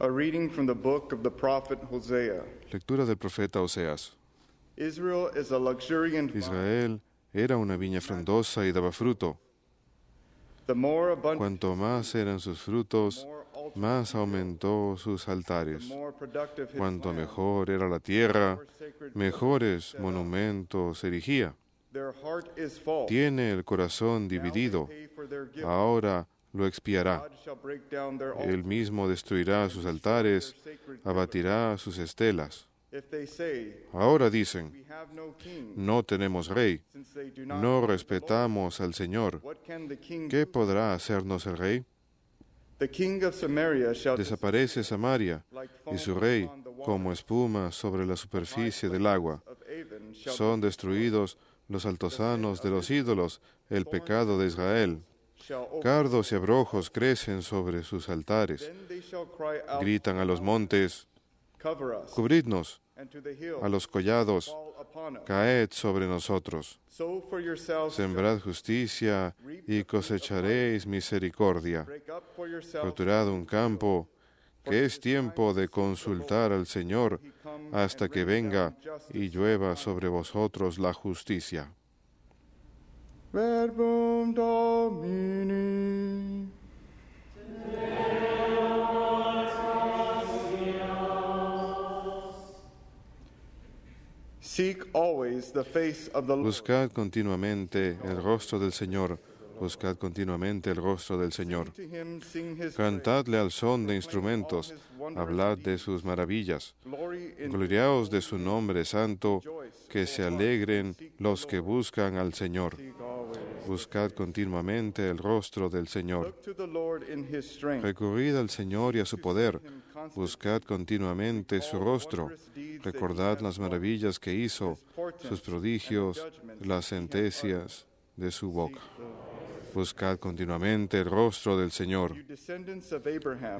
A reading from the book of the prophet Hosea. Lectura del profeta Oseas. Israel, Israel era una viña frondosa y daba fruto. Cuanto más eran sus frutos, más aumentó sus altares. Cuanto mejor era la tierra, mejores monumentos erigía. Tiene el corazón dividido. Ahora lo expiará. Él mismo destruirá sus altares, abatirá sus estelas. Ahora dicen, no tenemos rey, no respetamos al Señor. ¿Qué podrá hacernos el rey? Desaparece Samaria y su rey como espuma sobre la superficie del agua. Son destruidos los altosanos de los ídolos, el pecado de Israel, Cardos y abrojos crecen sobre sus altares. Gritan a los montes, cubridnos, a los collados, caed sobre nosotros. Sembrad justicia y cosecharéis misericordia. Roturad un campo, que es tiempo de consultar al Señor hasta que venga y llueva sobre vosotros la justicia verbum domini. Buscad continuamente el rostro del Señor. Buscad continuamente el rostro del Señor. Cantadle al son de instrumentos, hablad de sus maravillas. Gloriaos de su nombre santo, que se alegren los que buscan al Señor. Buscad continuamente el rostro del Señor. Recurrid al Señor y a su poder. Buscad continuamente su rostro. Recordad las maravillas que hizo, sus prodigios, las sentencias de su boca. Buscad continuamente el rostro del Señor.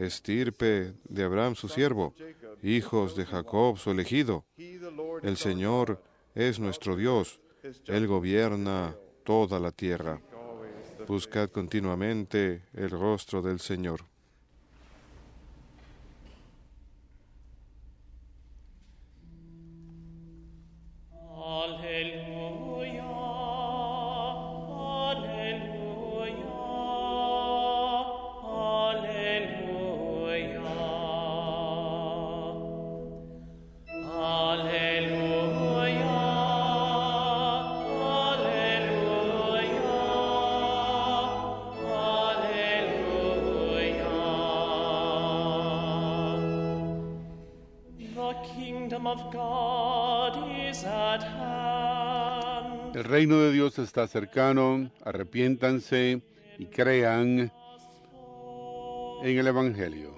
Estirpe de Abraham su siervo, hijos de Jacob su elegido. El Señor es nuestro Dios. Él gobierna toda la tierra. Buscad continuamente el rostro del Señor. El reino de Dios está cercano, arrepiéntanse y crean en el Evangelio.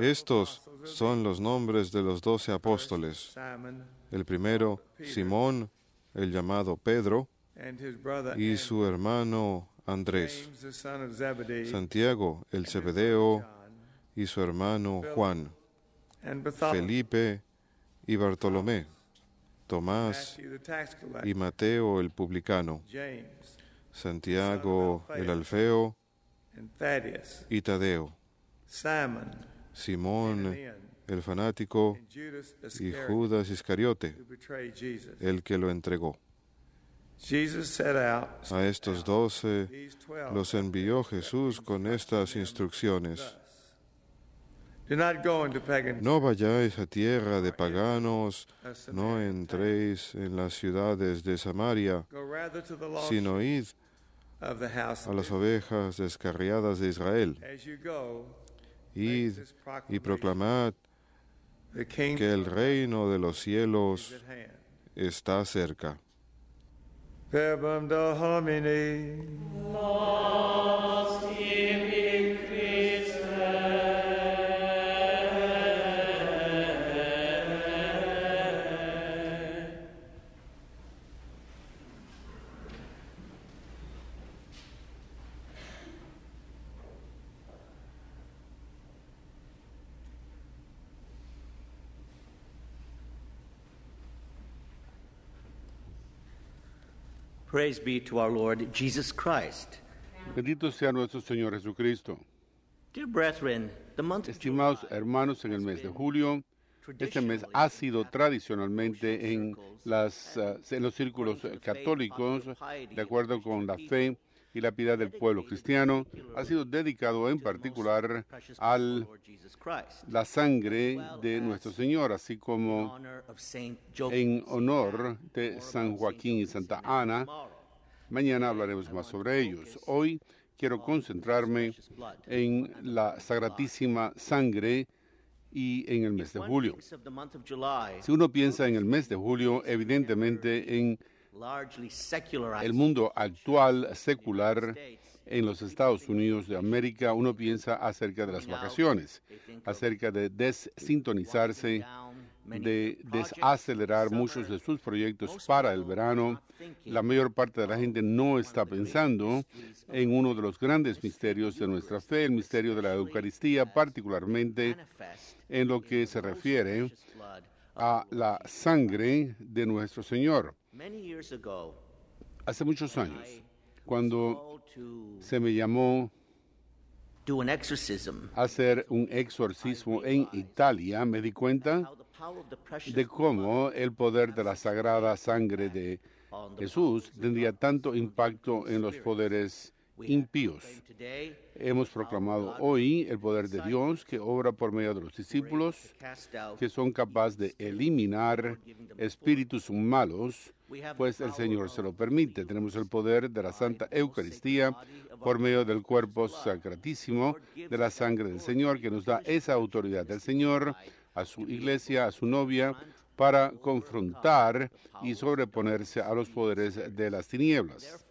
Estos son los nombres de los doce apóstoles. El primero, Simón, el llamado Pedro, y su hermano Andrés. Santiago, el Zebedeo, y su hermano Juan. Felipe y Bartolomé. Tomás y Mateo el publicano, Santiago el Alfeo y Tadeo, Simón el fanático y Judas Iscariote, el que lo entregó. A estos doce los envió Jesús con estas instrucciones. No vayáis a tierra de paganos, no entréis en las ciudades de Samaria, sino id a las ovejas descarriadas de Israel y proclamad que el reino de los cielos está cerca. Praise Christ. Bendito sea nuestro Señor Jesucristo. Estimados hermanos, en el mes de julio, este mes ha sido tradicionalmente uh, en los círculos católicos, de acuerdo con la fe y la piedad del pueblo cristiano ha sido dedicado en particular a la sangre de nuestro Señor, así como en honor de San Joaquín y Santa Ana. Mañana hablaremos más sobre ellos. Hoy quiero concentrarme en la sagratísima sangre y en el mes de julio. Si uno piensa en el mes de julio, evidentemente en el mundo actual secular en los Estados Unidos de América, uno piensa acerca de las vacaciones, acerca de desintonizarse, de desacelerar muchos de sus proyectos para el verano. La mayor parte de la gente no está pensando en uno de los grandes misterios de nuestra fe, el misterio de la Eucaristía, particularmente en lo que se refiere a la sangre de nuestro Señor. Hace muchos años, cuando se me llamó a hacer un exorcismo en Italia, me di cuenta de cómo el poder de la sagrada sangre de Jesús tendría tanto impacto en los poderes impíos. Hemos uh, proclamado hoy el poder de Dios que obra por medio de los discípulos que son capaces de eliminar espíritus malos, pues el Señor se lo permite. Tenemos el poder de la Santa Eucaristía por medio del cuerpo sacratísimo de la sangre del Señor que nos da esa autoridad del Señor a su iglesia, a su novia, para confrontar y sobreponerse a los poderes de las tinieblas.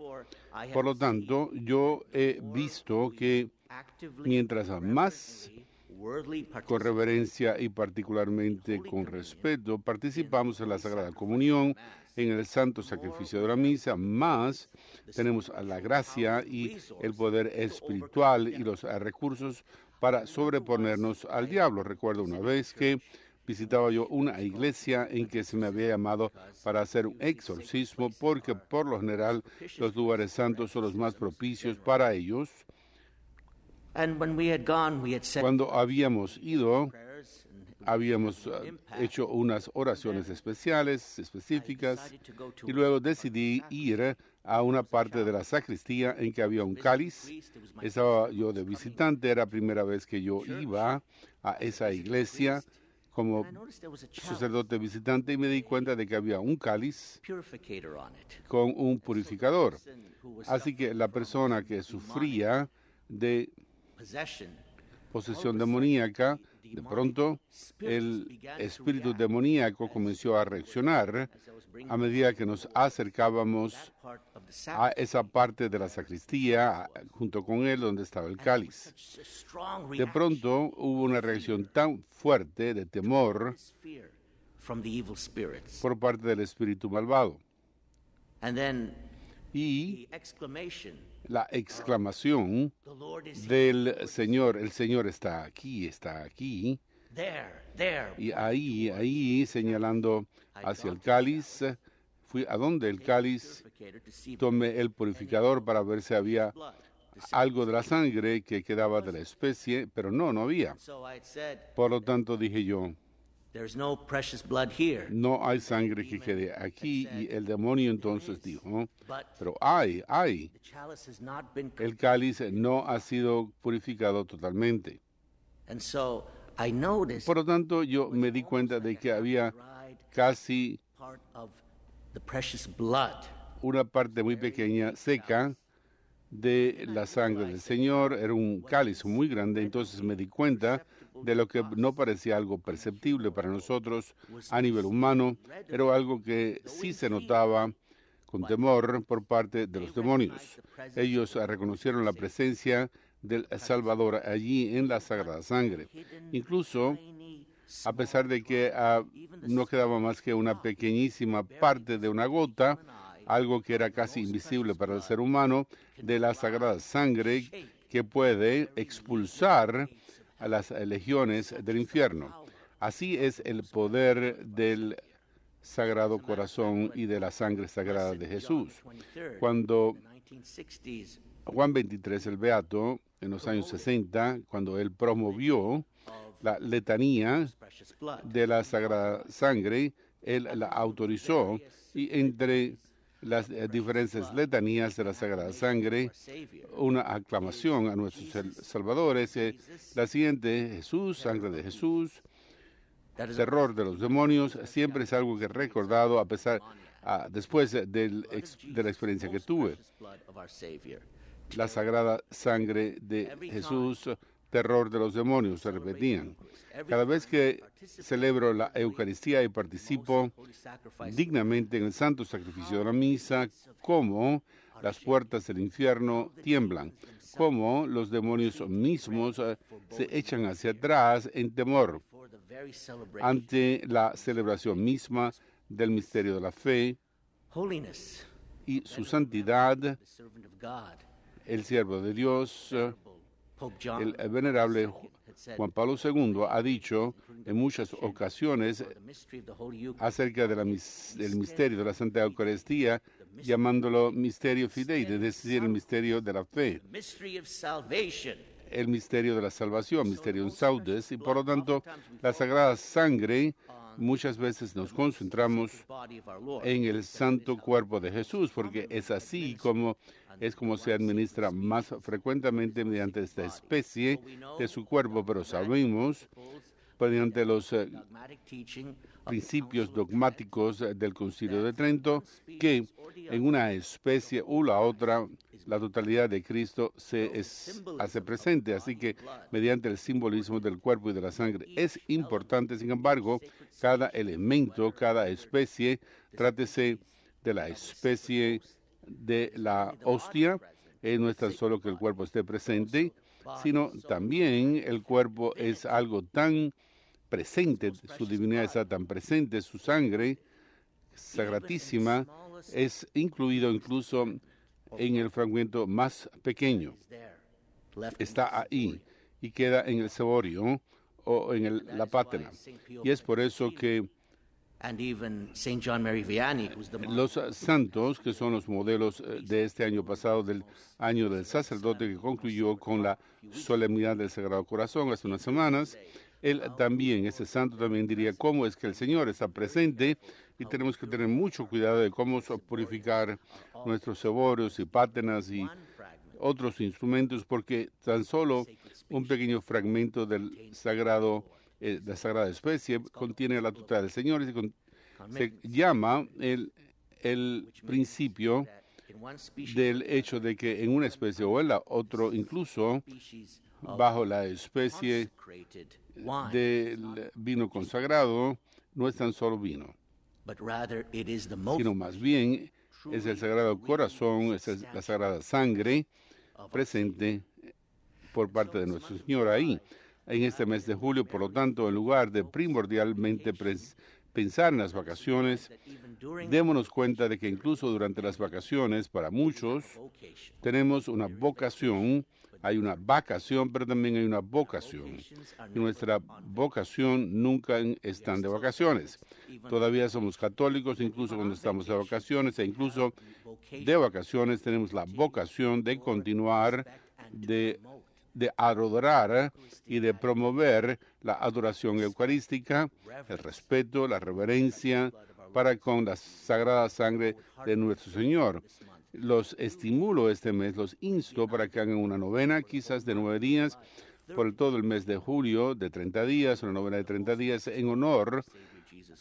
Por lo tanto, yo he visto que mientras más con reverencia y particularmente con respeto, participamos en la Sagrada Comunión, en el santo sacrificio de la misa, más tenemos la gracia y el poder espiritual y los recursos para sobreponernos al diablo. Recuerdo una vez que visitaba yo una iglesia en que se me había llamado para hacer un exorcismo porque por lo general los lugares santos son los más propicios para ellos. Cuando habíamos ido, habíamos ah, hecho unas oraciones especiales, específicas, y luego decidí ir a una parte de la sacristía en que había un cáliz. Estaba yo de visitante, era la primera vez que yo iba a esa iglesia como sacerdote visitante y me di cuenta de que había un cáliz con un purificador. Así que la persona que sufría de posesión demoníaca, de pronto el espíritu demoníaco comenzó a reaccionar a medida que nos acercábamos a esa parte de la sacristía junto con él donde estaba el cáliz. De pronto hubo una reacción tan fuerte de temor por parte del espíritu malvado. Y la exclamación del Señor, el Señor está aquí, está aquí. Y ahí, ahí señalando hacia el cáliz, fui a donde el cáliz, tomé el purificador para ver si había algo de la sangre que quedaba de la especie, pero no, no había. Por lo tanto dije yo, no hay sangre que quede aquí. Y el demonio entonces dijo, pero hay, hay. El cáliz no ha sido purificado totalmente. Por lo tanto, yo me di cuenta de que había casi una parte muy pequeña, seca, de la sangre del Señor. Era un cáliz muy grande, entonces me di cuenta de lo que no parecía algo perceptible para nosotros a nivel humano, era algo que sí se notaba con temor por parte de los demonios. Ellos reconocieron la presencia del Salvador allí en la Sagrada Sangre. Incluso, a pesar de que ah, no quedaba más que una pequeñísima parte de una gota, algo que era casi invisible para el ser humano, de la Sagrada Sangre que puede expulsar a las eh, legiones del infierno. Así es el poder del Sagrado Corazón y de la sangre sagrada de Jesús. Cuando Juan 23 el Beato, en los años 60, cuando él promovió la letanía de la sagrada sangre, él la autorizó y entre las eh, diferentes letanías de la Sagrada Sangre, una aclamación a nuestros salvadores, eh, la siguiente, Jesús, sangre de Jesús, terror de los demonios, siempre es algo que he recordado a pesar, después de la experiencia que tuve. La sagrada sangre de Jesús terror de los demonios, se repetían. Cada vez que celebro la Eucaristía y participo dignamente en el santo sacrificio de la misa, cómo las puertas del infierno tiemblan, cómo los demonios mismos eh, se echan hacia atrás en temor ante la celebración misma del misterio de la fe y su santidad, el siervo de Dios el venerable Juan Pablo II ha dicho en muchas ocasiones acerca del misterio de la Santa Eucaristía, llamándolo misterio fidei, es decir, el misterio de la fe el misterio de la salvación, misterio en saudes, y por lo tanto la sagrada sangre muchas veces nos concentramos en el santo cuerpo de Jesús, porque es así como es como se administra más frecuentemente mediante esta especie de su cuerpo, pero sabemos mediante los eh, principios dogmáticos eh, del Concilio de Trento que en una especie u la otra la totalidad de Cristo se hace presente, así que mediante el simbolismo del cuerpo y de la sangre es importante, sin embargo, cada elemento, cada especie, trátese de la especie de la hostia, eh, no es tan solo que el cuerpo esté presente, sino también el cuerpo es algo tan presente, su divinidad está tan presente, su sangre sagratísima es incluido incluso en el fragmento más pequeño. Está ahí y queda en el ceborio o en el, la pátina. Y es por eso que los eh, santos, que son los modelos eh, de este año pasado, del año del sacerdote que concluyó con la solemnidad del Sagrado Corazón hace unas semanas, él ah, también, ese santo también diría cómo es que el Señor está presente y ah, tenemos que tener mucho cuidado de cómo purificar ah, nuestros ceborios y pátenas y otros instrumentos, porque tan solo un pequeño fragmento del sagrado, eh, la sagrada especie contiene la tutela del Señor y se, llama el, el principio del hecho de que en una especie o en la otra, incluso bajo la especie del vino consagrado no es tan solo vino, sino más bien es el sagrado corazón, es la sagrada sangre presente por parte de nuestro Señor ahí. En este mes de julio, por lo tanto, en lugar de primordialmente pensar en las vacaciones, démonos cuenta de que incluso durante las vacaciones, para muchos, tenemos una vocación hay una vacación, pero también hay una vocación. Y nuestra vocación nunca están de vacaciones. Todavía somos católicos, incluso cuando estamos de vacaciones, e incluso de vacaciones tenemos la vocación de continuar, de de adorar y de promover la adoración eucarística, el respeto, la reverencia para con la sagrada sangre de nuestro Señor los estimulo este mes, los insto para que hagan una novena, quizás de nueve días, por todo el mes de julio, de 30 días, una novena de 30 días, en honor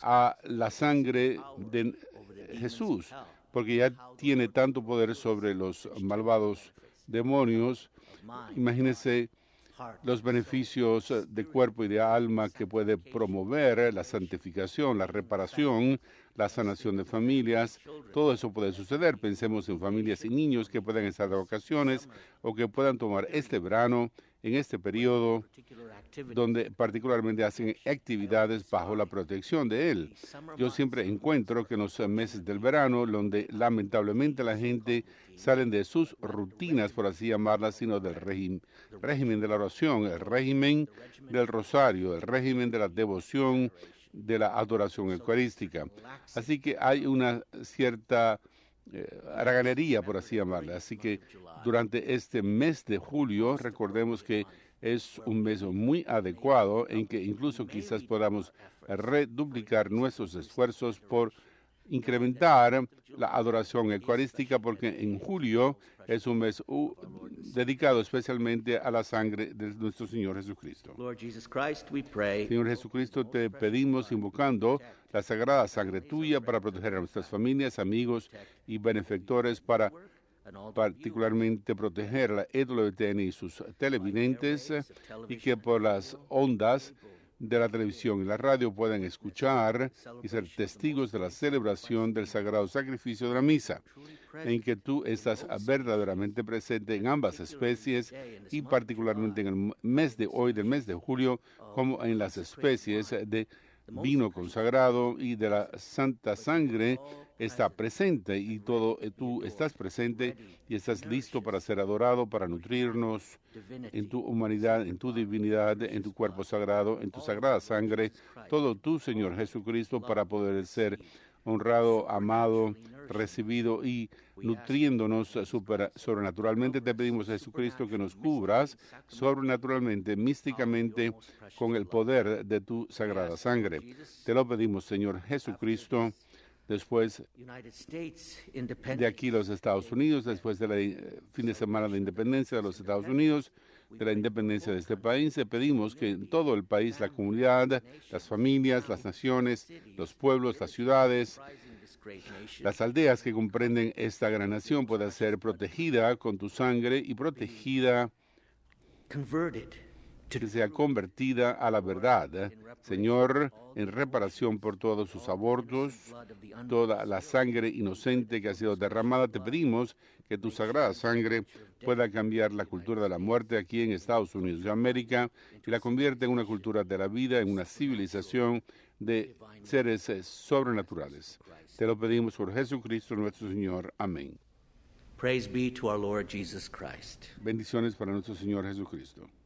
a la sangre de Jesús, porque ya tiene tanto poder sobre los malvados demonios. Imagínense los beneficios eh, de cuerpo y de alma que puede promover, eh, la santificación, la reparación, la sanación de familias, todo eso puede suceder. Pensemos en familias y niños que puedan estar de vacaciones o que puedan tomar este verano en este periodo donde particularmente hacen actividades bajo la protección de él. Yo siempre encuentro que en los meses del verano, donde lamentablemente la gente salen de sus rutinas, por así llamarlas, sino del régimen, de la oración, el régimen del rosario, el régimen de la devoción, de la adoración eucarística. Así que hay una cierta eh, por así llamarla. Así que durante este mes de julio. Recordemos que es un mes muy adecuado en que incluso quizás podamos reduplicar nuestros esfuerzos por incrementar la adoración eucarística porque en julio es un mes uh, dedicado especialmente a la sangre de nuestro Señor Jesucristo. Señor Jesucristo, te pedimos invocando la sagrada sangre tuya para proteger a nuestras familias, amigos y benefactores, para particularmente proteger la EWTN y sus televidentes y que por las ondas de la televisión y la radio puedan escuchar y ser testigos de la celebración del sagrado sacrificio de la misa, en que tú estás verdaderamente presente en ambas especies y particularmente en el mes de hoy, del mes de julio, como en las especies de vino consagrado y de la santa sangre está presente y todo, eh, tú estás presente y estás listo para ser adorado, para nutrirnos en tu humanidad, en tu divinidad, en tu cuerpo sagrado, en tu sagrada sangre, todo tú, Señor Jesucristo, para poder ser honrado, amado, recibido y nutriéndonos sobrenaturalmente. Te pedimos, Jesucristo, que nos cubras sobrenaturalmente, místicamente, con el poder de tu sagrada sangre. Te lo pedimos, Señor Jesucristo después de aquí los Estados Unidos, después del eh, fin de semana de la independencia de los Estados Unidos, de la independencia de este país, le pedimos que en todo el país, la comunidad, las familias, las naciones, los pueblos, las ciudades, las aldeas que comprenden esta gran nación pueda ser protegida con tu sangre y protegida sea convertida a la verdad. ¿eh? Señor, en reparación por todos sus abortos, toda la sangre inocente que ha sido derramada, te pedimos que tu sagrada sangre pueda cambiar la cultura de la muerte aquí en Estados Unidos de América y la convierta en una cultura de la vida, en una civilización de seres eh, sobrenaturales. Te lo pedimos por Jesucristo nuestro Señor. Amén. Bendiciones para nuestro Señor Jesucristo.